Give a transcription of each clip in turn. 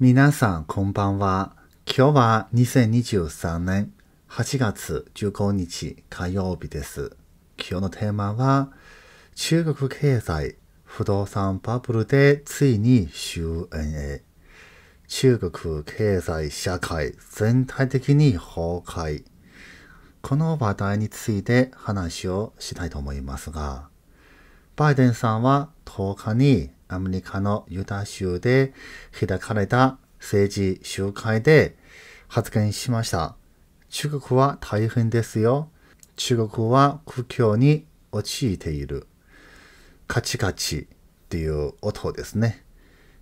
皆さん、こんばんは。今日は2023年8月15日火曜日です。今日のテーマは、中国経済、不動産バブルでついに終焉へ。中国経済社会全体的に崩壊。この話題について話をしたいと思いますが、バイデンさんは10日にアメリカのユダ州で開かれた政治集会で発言しました。中国は大変ですよ。中国は苦境に陥っている。カチカチっていう音ですね。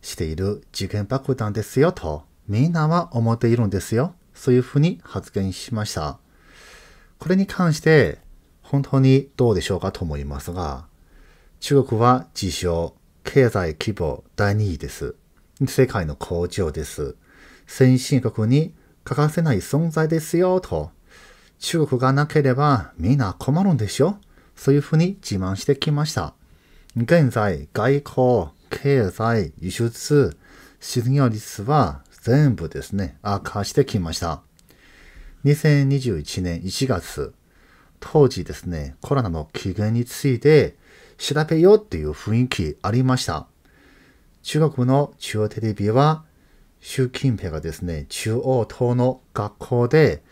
している事件爆弾ですよと、みんなは思っているんですよ。そういうふうに発言しました。これに関して、本当にどうでしょうかと思いますが、中国は自称、経済規模第2位です。世界の工場です。先進国に欠かせない存在ですよ、と。中国がなければみんな困るんでしょそういうふうに自慢してきました。現在、外交、経済、輸出、失業率は全部ですね、悪化してきました。2021年1月、当時ですね、コロナの起源について調べようっていう雰囲気ありました。中国の中央テレビは、習近平がですね、中央党の学校で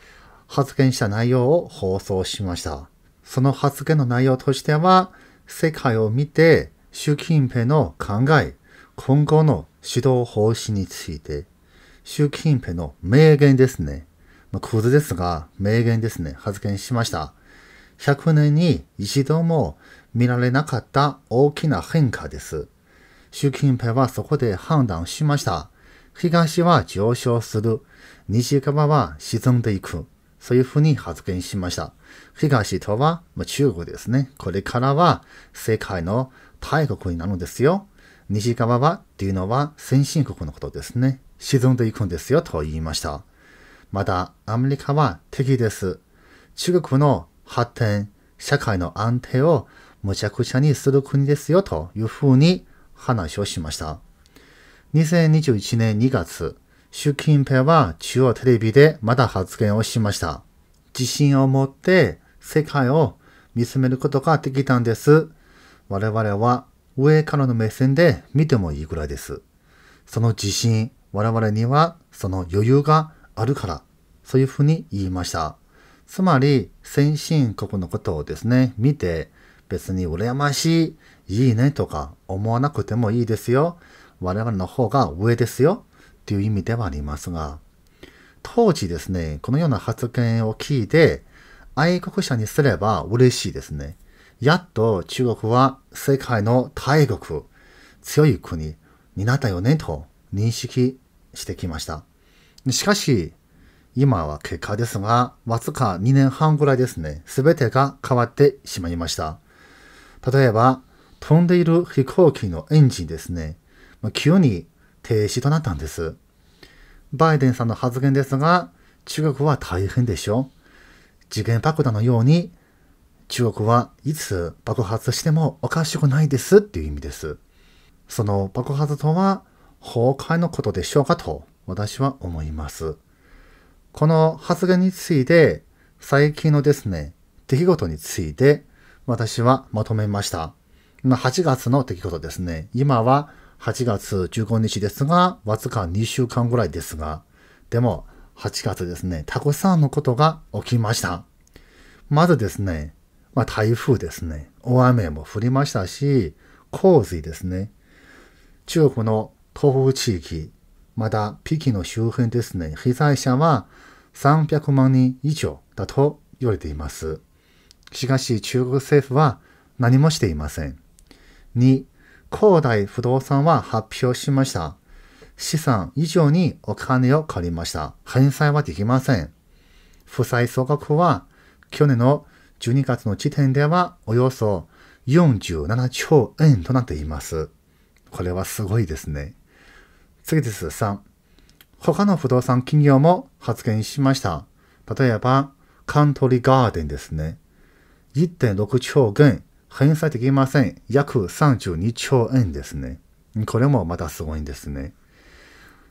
発言した内容を放送しました。その発言の内容としては、世界を見て習近平の考え、今後の指導方針について、習近平の名言ですね。まあ、クズですが、名言ですね。発言しました。100年に一度も見られなかった大きな変化です。習近平はそこで判断しました。東は上昇する。西側は沈んでいく。そういうふうに発言しました。東とは中国ですね。これからは世界の大国になるんですよ。西側はっていうのは先進国のことですね。沈んでいくんですよと言いました。また、アメリカは敵です。中国の発展、社会の安定をむちゃくちゃにする国ですよというふうに話をしました。2021年2月、習近平は中央テレビでまだ発言をしました。自信を持って世界を見つめることができたんです。我々は上からの目線で見てもいいぐらいです。その自信、我々にはその余裕があるから、そういうふうに言いました。つまり、先進国のことをですね、見て、別に羨ましい、いいねとか思わなくてもいいですよ。我々の方が上ですよ。っていう意味ではありますが、当時ですね、このような発言を聞いて、愛国者にすれば嬉しいですね。やっと中国は世界の大国、強い国になったよねと認識してきました。しかし、今は結果ですが、わずか2年半ぐらいですね、すべてが変わってしまいました。例えば、飛んでいる飛行機のエンジンですね。ま急に停止となったんです。バイデンさんの発言ですが、中国は大変でしょ時限爆弾のように、中国はいつ爆発してもおかしくないですっていう意味です。その爆発とは崩壊のことでしょうかと私は思います。この発言について、最近のですね、出来事について私はまとめました。8月の出来事ですね。今は8月15日ですが、わずか2週間ぐらいですが、でも8月ですね、たくさんのことが起きました。まずですね、まあ、台風ですね、大雨も降りましたし、洪水ですね、中国の東北地域、また北京の周辺ですね、被災者は300万人以上だと言われています。しかし中国政府は何もしていません。2、恒大不動産は発表しました。資産以上にお金を借りました。返済はできません。負債総額は去年の12月の時点ではおよそ47兆円となっています。これはすごいですね。次です。3。他の不動産企業も発言しました。例えば、カントリーガーデンですね。1.6兆元、返済できません。約32兆円ですね。これもまたすごいんですね。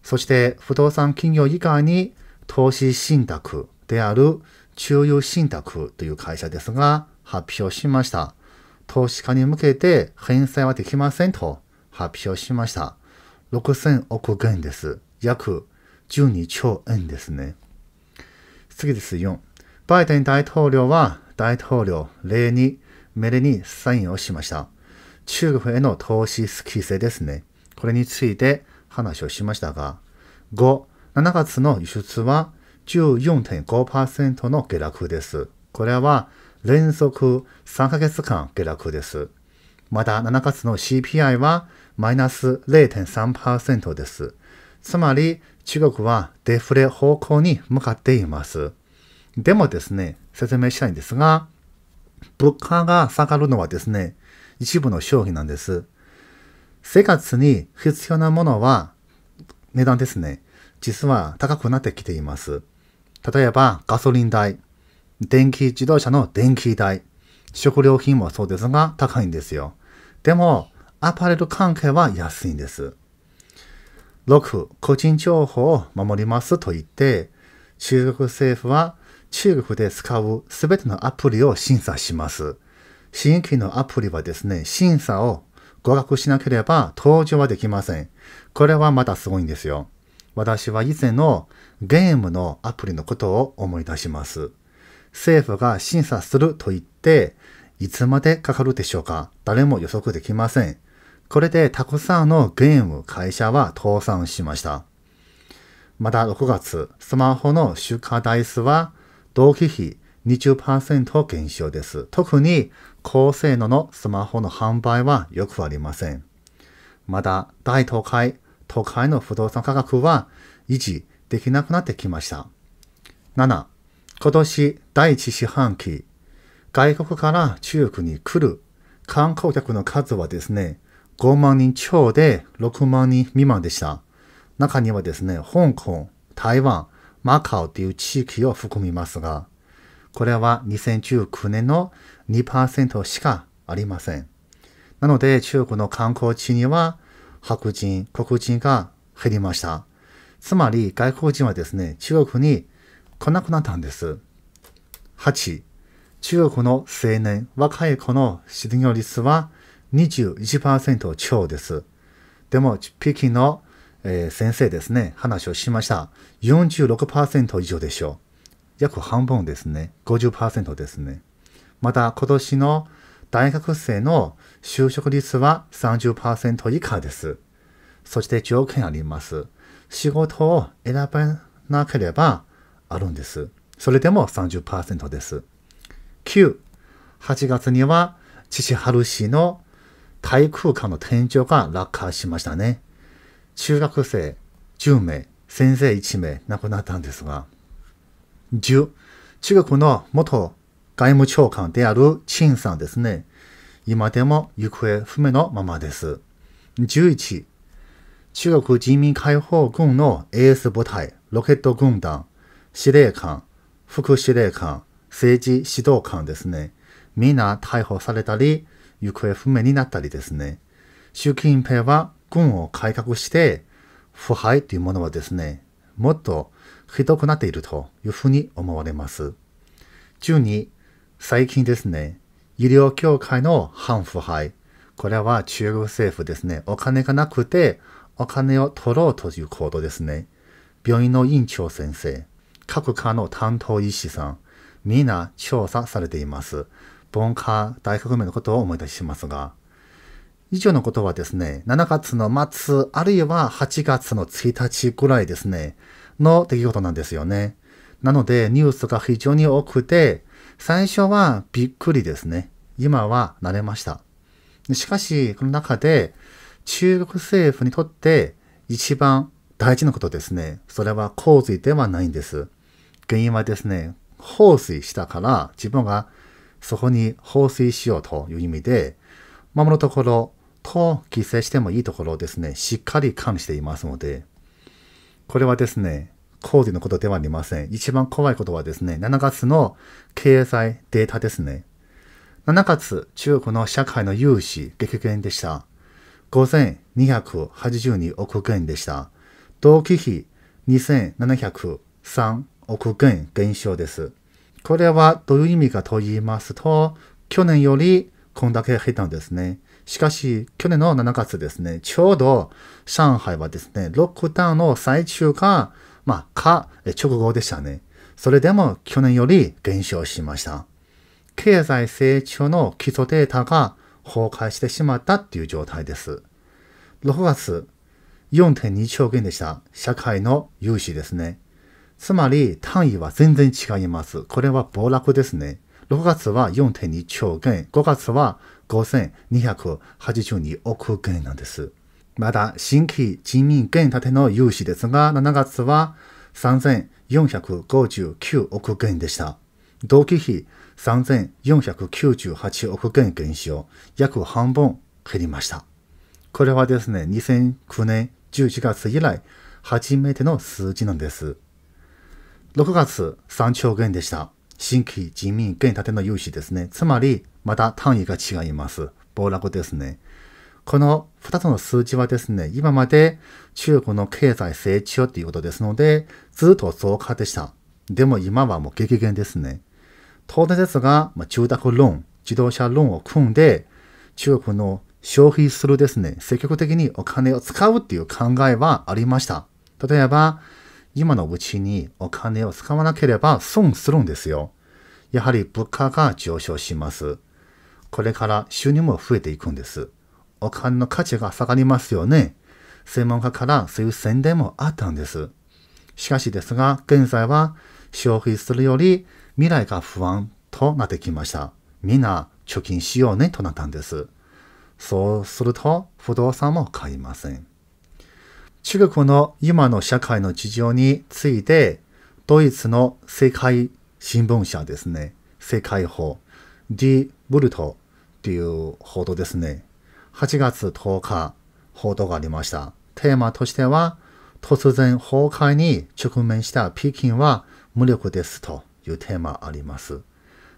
そして不動産企業以外に投資信託である中央信託という会社ですが発表しました。投資家に向けて返済はできませんと発表しました。6000億元です。約12兆円ですね。次です4。バイデン大統領は大統領例にメレにサインをしました。中国への投資規制ですね。これについて話をしましたが、5、7月の輸出は14.5%の下落です。これは連続3ヶ月間下落です。また7月の CPI はマイナス0.3%です。つまり中国はデフレ方向に向かっています。でもですね、説明したいんですが、物価が下がるのはですね、一部の商品なんです。生活に必要なものは値段ですね。実は高くなってきています。例えばガソリン代、電気自動車の電気代、食料品もそうですが高いんですよ。でも、アパレル関係は安いんです。6、個人情報を守りますと言って、中国政府は中国で使うすべてのアプリを審査します。新規のアプリはですね、審査を合格しなければ登場はできません。これはまたすごいんですよ。私は以前のゲームのアプリのことを思い出します。政府が審査すると言って、いつまでかかるでしょうか誰も予測できません。これでたくさんのゲーム会社は倒産しました。また6月、スマホの出荷台数は同期費20%減少です。特に高性能のスマホの販売はよくありません。まだ大都会、都会の不動産価格は維持できなくなってきました。7、今年第1四半期、外国から中国に来る観光客の数はですね、5万人超で6万人未満でした。中にはですね、香港、台湾、マカオという地域を含みますが、これは2019年の2%しかありません。なので中国の観光地には白人、黒人が減りました。つまり外国人はですね、中国に来なくなったんです。8、中国の青年、若い子の失業率は21%超です。でも、北京のえー、先生ですね、話をしました。46%以上でしょう。約半分ですね。50%ですね。また、今年の大学生の就職率は30%以下です。そして条件あります。仕事を選べなければあるんです。それでも30%です。9、8月には、父春氏の対空間の天井が落下しましたね。中学生10名、先生1名亡くなったんですが、10、中国の元外務長官である陳さんですね。今でも行方不明のままです。11、中国人民解放軍のエース部隊、ロケット軍団、司令官、副司令官、政治指導官ですね。みんな逮捕されたり、行方不明になったりですね。習近平は軍を改革して、腐敗というものはですね、もっとひどくなっているというふうに思われます。12、最近ですね、医療協会の反腐敗。これは中国政府ですね、お金がなくてお金を取ろうという行動ですね。病院の院長先生、各科の担当医師さん、みんな調査されています。文科大革命のことを思い出しますが、以上のことはですね、7月の末、あるいは8月の1日ぐらいですね、の出来事なんですよね。なので、ニュースが非常に多くて、最初はびっくりですね。今は慣れました。しかし、この中で、中国政府にとって一番大事なことですね。それは洪水ではないんです。原因はですね、放水したから自分がそこに放水しようという意味で、まものところと犠牲してもいいところをですね、しっかり管理していますので、これはですね、工事のことではありません。一番怖いことはですね、7月の経済データですね。7月、中国の社会の融資激減でした。5282億元でした。同期比2703億元減少です。これはどういう意味かと言いますと、去年よりこんだけ減ったんですね。しかし、去年の7月ですね、ちょうど上海はですね、ロックダウンの最中か、まあ、か、直後でしたね。それでも去年より減少しました。経済成長の基礎データが崩壊してしまったっていう状態です。6月、4.2兆元でした。社会の融資ですね。つまり単位は全然違います。これは暴落ですね。6月は4.2兆元、5月は5282億元なんです。まだ新規人民元建ての融資ですが、7月は3459億元でした。同期比3498億元減少、約半分減りました。これはですね、2009年11月以来、初めての数字なんです。6月3兆元でした。新規人民元建ての融資ですね。つまり、また単位が違います。暴落ですね。この二つの数値はですね、今まで中国の経済成長っていうことですので、ずっと増加でした。でも今はもう激減ですね。当然ですが、まあ、住宅ローン、自動車ローンを組んで、中国の消費するですね、積極的にお金を使うっていう考えはありました。例えば、今のうちにお金を使わなければ損するんですよ。やはり物価が上昇します。これから収入も増えていくんです。お金の価値が下がりますよね。専門家からそういう宣伝もあったんです。しかしですが、現在は消費するより未来が不安となってきました。みんな貯金しようねとなったんです。そうすると不動産も買いません。中国の今の社会の事情について、ドイツの世界新聞社ですね、世界法、ディ・ブルトという報道ですね。8月10日、報道がありました。テーマとしては、突然崩壊に直面した北京は無力ですというテーマあります。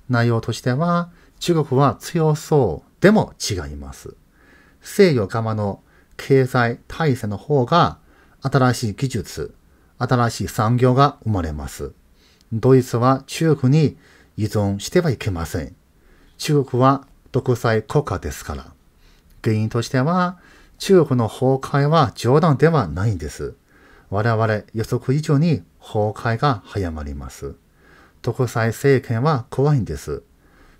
内容としては、中国は強そうでも違います。西洋側の経済体制の方が新しい技術、新しい産業が生まれます。ドイツは中国に依存してはいけません。中国は独裁国家ですから。原因としては、中国の崩壊は冗談ではないんです。我々予測以上に崩壊が早まります。独裁政権は怖いんです。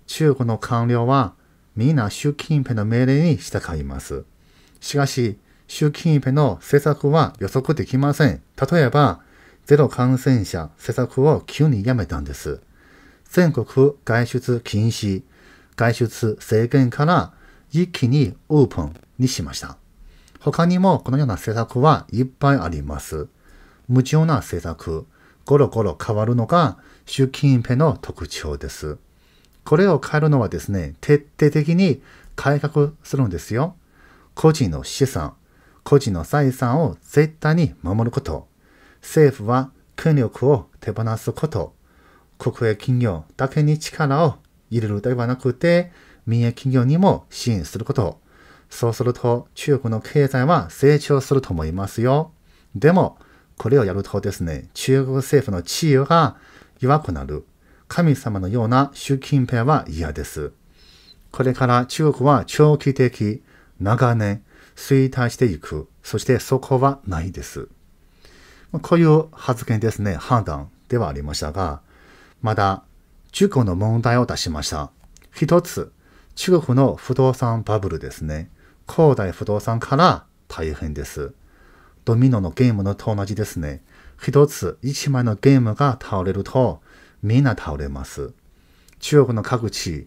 中国の官僚はみんな習近平の命令に従います。しかし、習近平の政策は予測できません。例えば、ゼロ感染者施策を急にやめたんです。全国外出禁止、外出制限から一気にオープンにしました。他にもこのような政策はいっぱいあります。無常な政策、ゴロゴロ変わるのが習近平の特徴です。これを変えるのはですね、徹底的に改革するんですよ。個人の資産、個人の財産を絶対に守ること。政府は権力を手放すこと。国営企業だけに力を入れるではなくて、民営企業にも支援すること。そうすると、中国の経済は成長すると思いますよ。でも、これをやるとですね、中国政府の地位が弱くなる。神様のような習近平は嫌です。これから中国は長期的、長年、衰退していく。そしてそこはないです。こういう発言ですね、判断ではありましたが、まだ10個の問題を出しました。一つ、中国の不動産バブルですね。広大不動産から大変です。ドミノのゲームのと同じですね。一つ、一枚のゲームが倒れると、みんな倒れます。中国の各地、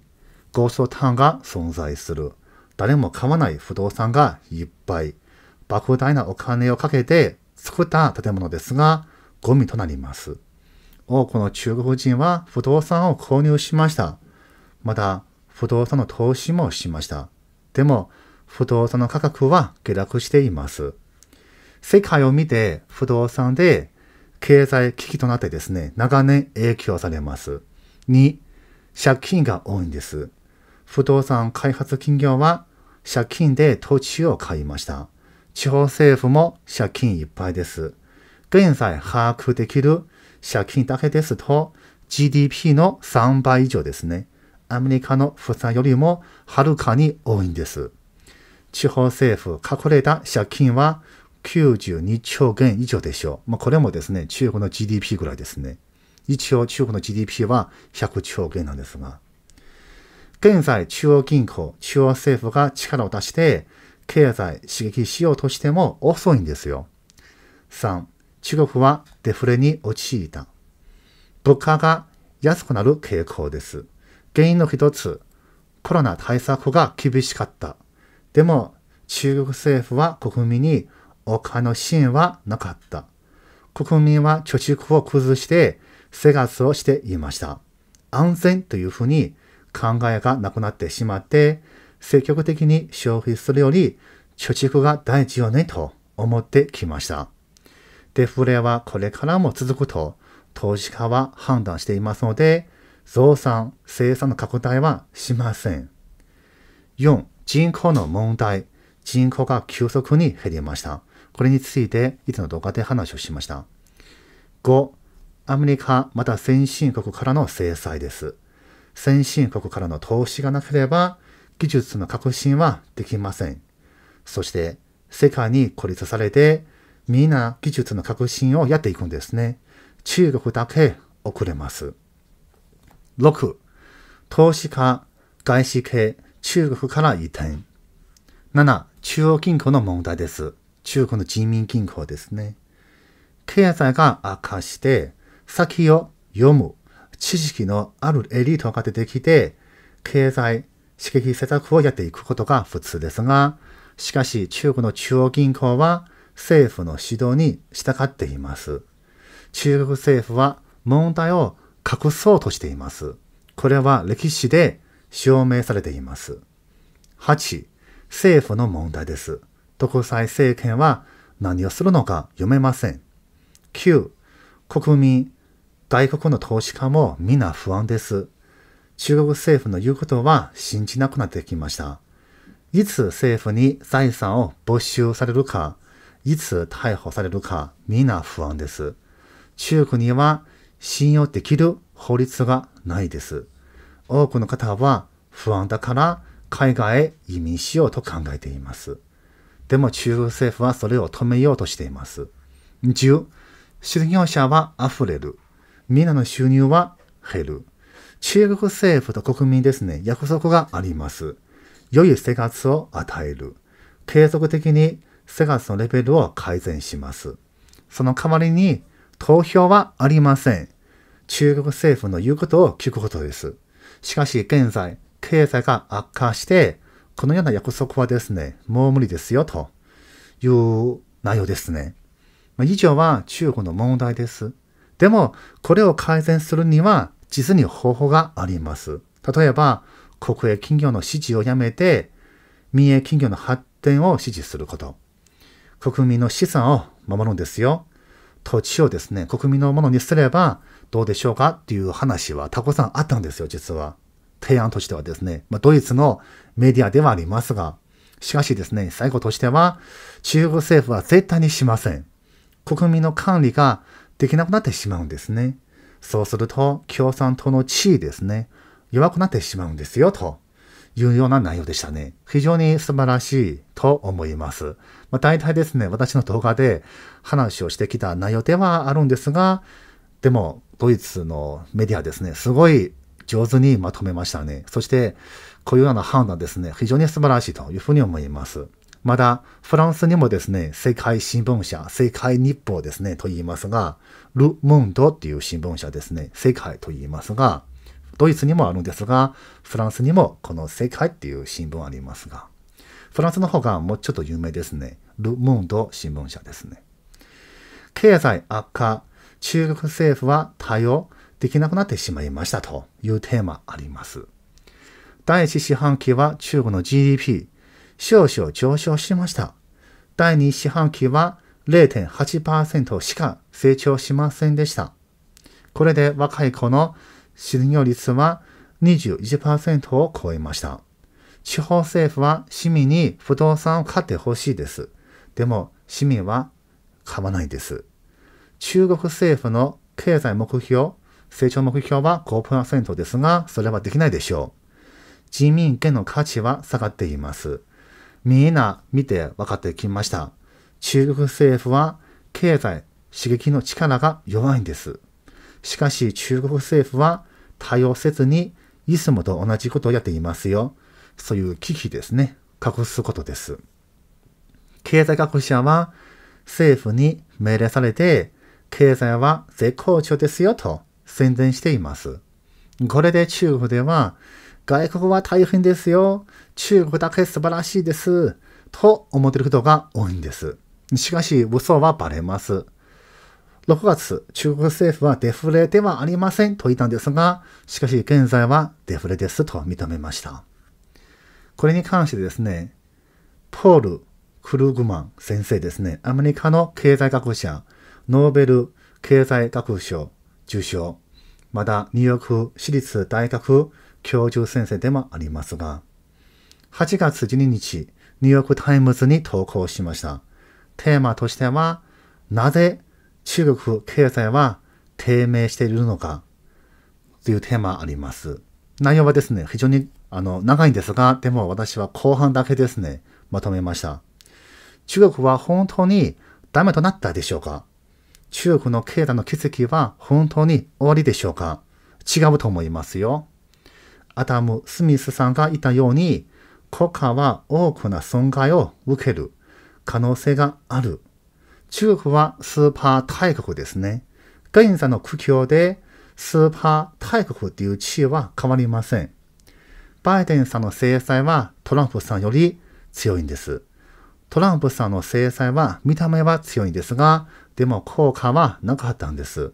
ゴーストタウンが存在する。誰も買わない不動産がいっぱい。莫大なお金をかけて作った建物ですが、ゴミとなります。多くの中国人は不動産を購入しました。また、不動産の投資もしました。でも、不動産の価格は下落しています。世界を見て不動産で経済危機となってですね、長年影響されます。2、借金が多いんです。不動産開発企業は借金で土地を買いました。地方政府も借金いっぱいです。現在把握できる借金だけですと GDP の3倍以上ですね。アメリカの負債よりもはるかに多いんです。地方政府、隠れた借金は92兆元以上でしょう。まあ、これもですね、中国の GDP ぐらいですね。一応中国の GDP は100兆元なんですが。現在、中央銀行、中央政府が力を出して、経済刺激しようとしても遅いんですよ。3、中国はデフレに陥った。物価が安くなる傾向です。原因の一つ、コロナ対策が厳しかった。でも、中国政府は国民にお金の支援はなかった。国民は貯蓄を崩して生活をしていました。安全というふうに考えがなくなってしまって、積極的に消費するより貯蓄が大事よねと思ってきました。デフレはこれからも続くと投資家は判断していますので、増産、生産の拡大はしません。4、人口の問題。人口が急速に減りました。これについていつの動画で話をしました。5、アメリカまた先進国からの制裁です。先進国からの投資がなければ技術の革新はできません。そして世界に孤立されてみんな技術の革新をやっていくんですね。中国だけ遅れます。6、投資家、外資系、中国から移転。7、中央銀行の問題です。中国の人民銀行ですね。経済が悪化して、先を読む知識のあるエリートが出てきて、経済刺激施策をやっていくことが普通ですが、しかし中国の中央銀行は政府の指導に従っています。中国政府は問題を隠そうとしています。これは歴史で証明されています。8、政府の問題です。独裁政権は何をするのか読めません。9、国民、外国の投資家も皆不安です。中国政府の言うことは信じなくなってきました。いつ政府に財産を没収されるかいつ逮捕されるか皆不安です。中国には信用できる法律がないです。多くの方は不安だから海外へ移民しようと考えています。でも中国政府はそれを止めようとしています。10、失業者は溢れる。皆の収入は減る。中国政府と国民ですね、約束があります。良い生活を与える。継続的にガスのレベルを改善します。その代わりに、投票はありません。中国政府の言うことを聞くことです。しかし現在、経済が悪化して、このような約束はですね、もう無理ですよ、という内容ですね。以上は中国の問題です。でも、これを改善するには、実に方法があります。例えば、国営企業の支持をやめて、民営企業の発展を支持すること。国民の資産を守るんですよ。土地をですね、国民のものにすればどうでしょうかっていう話はたくさんあったんですよ、実は。提案としてはですね、まあ、ドイツのメディアではありますが、しかしですね、最後としては、中国政府は絶対にしません。国民の管理ができなくなってしまうんですね。そうすると、共産党の地位ですね、弱くなってしまうんですよ、と。いうような内容でしたね。非常に素晴らしいと思います。まあ、大体ですね、私の動画で話をしてきた内容ではあるんですが、でも、ドイツのメディアですね、すごい上手にまとめましたね。そして、こういうような判断ですね、非常に素晴らしいというふうに思います。まだ、フランスにもですね、世界新聞社、世界日報ですね、と言いますが、ル・ムンドっていう新聞社ですね、世界と言いますが、ドイツにもあるんですが、フランスにもこの世界っていう新聞ありますが、フランスの方がもうちょっと有名ですね。ル・ムンド新聞社ですね。経済悪化、中国政府は対応できなくなってしまいましたというテーマあります。第1四半期は中国の GDP 少々上昇しました。第2四半期は0.8%しか成長しませんでした。これで若い子の失業率は21%を超えました。地方政府は市民に不動産を買ってほしいです。でも市民は買わないです。中国政府の経済目標、成長目標は5%ですが、それはできないでしょう。人民元の価値は下がっています。みんな見て分かってきました。中国政府は経済刺激の力が弱いんです。しかし中国政府は対応せずにいつもと同じことをやっていますよ。そういう危機ですね。隠すことです。経済学者は政府に命令されて経済は絶好調ですよと宣伝しています。これで中国では外国は大変ですよ。中国だけ素晴らしいです。と思っている人が多いんです。しかし嘘はバレます。6月、中国政府はデフレではありませんと言ったんですが、しかし現在はデフレですと認めました。これに関してですね、ポール・クルグマン先生ですね、アメリカの経済学者、ノーベル経済学賞受賞、またニューヨーク私立大学教授先生でもありますが、8月12日、ニューヨークタイムズに投稿しました。テーマとしては、なぜ中国経済は低迷しているのかというテーマあります。内容はですね、非常にあの長いんですが、でも私は後半だけですね、まとめました。中国は本当にダメとなったでしょうか中国の経済の奇跡は本当に終わりでしょうか違うと思いますよ。アダム・スミスさんが言ったように、国家は多くの損害を受ける可能性がある中国はスーパー大国ですね。現在の苦境でスーパー大国という地位は変わりません。バイデンさんの制裁はトランプさんより強いんです。トランプさんの制裁は見た目は強いんですが、でも効果はなかったんです。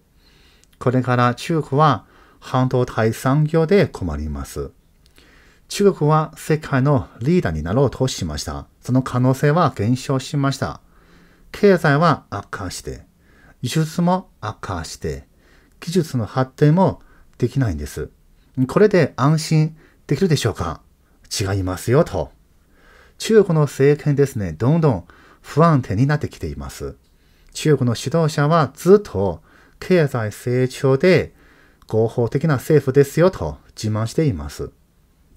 これから中国は半導体産業で困ります。中国は世界のリーダーになろうとしました。その可能性は減少しました。経済は悪化して、技術も悪化して、技術の発展もできないんです。これで安心できるでしょうか違いますよと。中国の政権ですね、どんどん不安定になってきています。中国の指導者はずっと経済成長で合法的な政府ですよと自慢しています。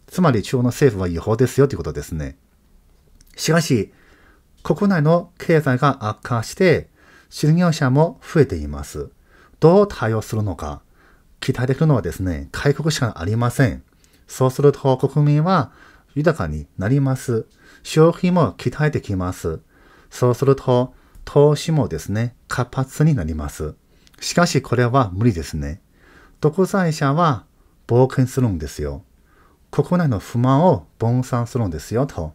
つまり中国の政府は違法ですよということですね。しかし、国内の経済が悪化して、失業者も増えています。どう対応するのか。期待できるのはですね、外国しかありません。そうすると国民は豊かになります。消費も期待できます。そうすると、投資もですね、活発になります。しかしこれは無理ですね。独裁者は冒険するんですよ。国内の不満を分散するんですよ、と。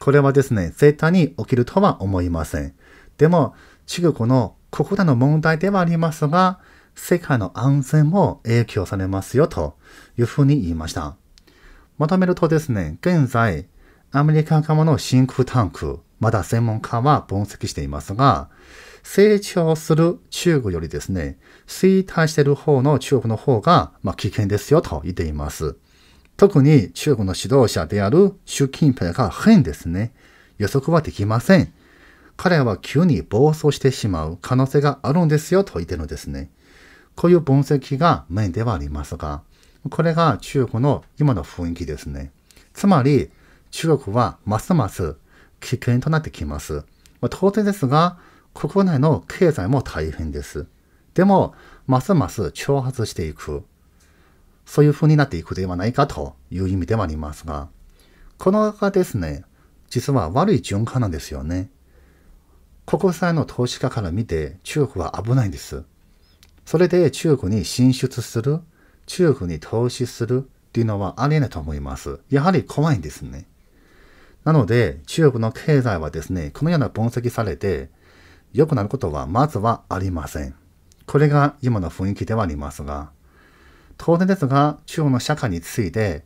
これはですね、絶対に起きるとは思いません。でも、中国の国内の問題ではありますが、世界の安全も影響されますよというふうに言いました。まとめるとですね、現在、アメリカ側の真空タンク、まだ専門家は分析していますが、成長する中国よりですね、衰退している方の中国の方が、まあ、危険ですよと言っています。特に中国の指導者である習近平が変ですね。予測はできません。彼は急に暴走してしまう可能性があるんですよと言ってるんですね。こういう分析が面ではありますが、これが中国の今の雰囲気ですね。つまり、中国はますます危険となってきます。まあ、当然ですが、国内の経済も大変です。でも、ますます挑発していく。そういう風になっていくではないかという意味ではありますが、このがですね、実は悪い循環なんですよね。国際の投資家から見て中国は危ないんです。それで中国に進出する、中国に投資するっていうのはありえないと思います。やはり怖いんですね。なので、中国の経済はですね、このような分析されて、良くなることはまずはありません。これが今の雰囲気ではありますが、当然ですが、中国の社会について、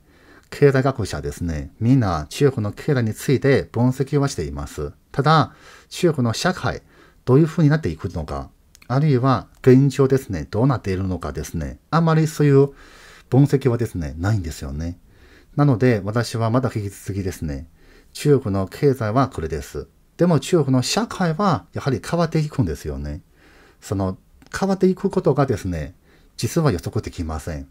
経済学者ですね、みんな中国の経済について分析はしています。ただ、中国の社会、どういうふうになっていくのか、あるいは現状ですね、どうなっているのかですね、あまりそういう分析はですね、ないんですよね。なので、私はまだ引き続きですね、中国の経済はこれです。でも中国の社会はやはり変わっていくんですよね。その変わっていくことがですね、実は予測できません。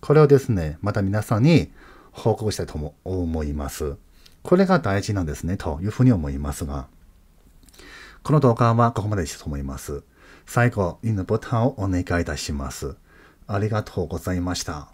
これをですね、また皆さんに報告したいとも思います。これが大事なんですね、というふうに思いますが。この動画はここまでにしたと思います。最後、いいねボタンをお願いいたします。ありがとうございました。